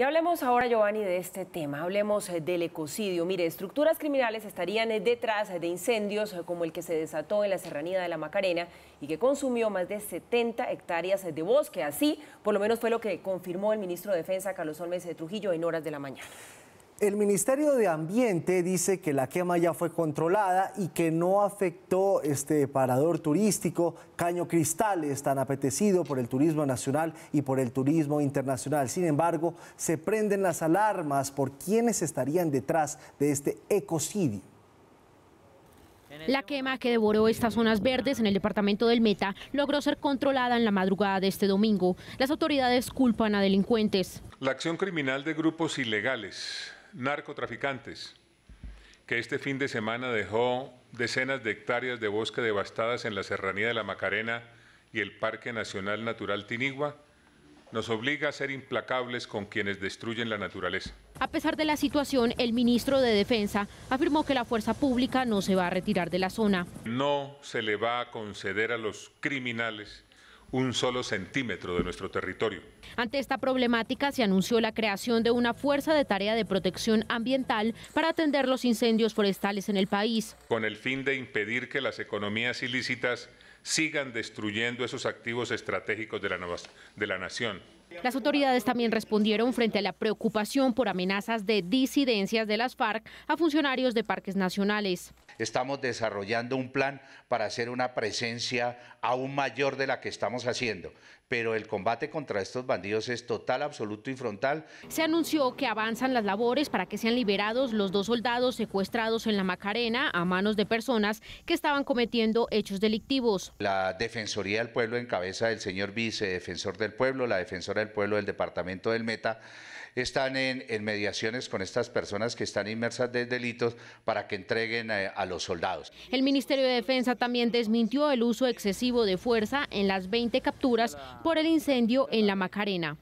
Y hablemos ahora, Giovanni, de este tema. Hablemos eh, del ecocidio. Mire, estructuras criminales estarían eh, detrás eh, de incendios como el que se desató en la serranía de la Macarena y que consumió más de 70 hectáreas de bosque. Así, por lo menos fue lo que confirmó el ministro de Defensa, Carlos Olmes de Trujillo, en horas de la mañana. El Ministerio de Ambiente dice que la quema ya fue controlada y que no afectó este parador turístico. Caño Cristales, tan apetecido por el turismo nacional y por el turismo internacional. Sin embargo, se prenden las alarmas por quienes estarían detrás de este ecocidio. La quema que devoró estas zonas verdes en el departamento del Meta logró ser controlada en la madrugada de este domingo. Las autoridades culpan a delincuentes. La acción criminal de grupos ilegales narcotraficantes, que este fin de semana dejó decenas de hectáreas de bosque devastadas en la Serranía de la Macarena y el Parque Nacional Natural Tinigua, nos obliga a ser implacables con quienes destruyen la naturaleza. A pesar de la situación, el ministro de Defensa afirmó que la fuerza pública no se va a retirar de la zona. No se le va a conceder a los criminales un solo centímetro de nuestro territorio. Ante esta problemática se anunció la creación de una fuerza de tarea de protección ambiental para atender los incendios forestales en el país. Con el fin de impedir que las economías ilícitas sigan destruyendo esos activos estratégicos de la, de la nación. Las autoridades también respondieron frente a la preocupación por amenazas de disidencias de las FARC a funcionarios de parques nacionales. Estamos desarrollando un plan para hacer una presencia aún mayor de la que estamos haciendo, pero el combate contra estos bandidos es total, absoluto y frontal. Se anunció que avanzan las labores para que sean liberados los dos soldados secuestrados en la Macarena a manos de personas que estaban cometiendo hechos delictivos. La Defensoría del Pueblo en cabeza del señor vicedefensor del pueblo, la defensora del Pueblo del Departamento del Meta, están en, mediaciones con estas personas que están inmersas de delitos para que entreguen a, eh, a los soldados. El Ministerio de Defensa también desmintió el uso excesivo de fuerza en las 20 capturas por el incendio en la Macarena.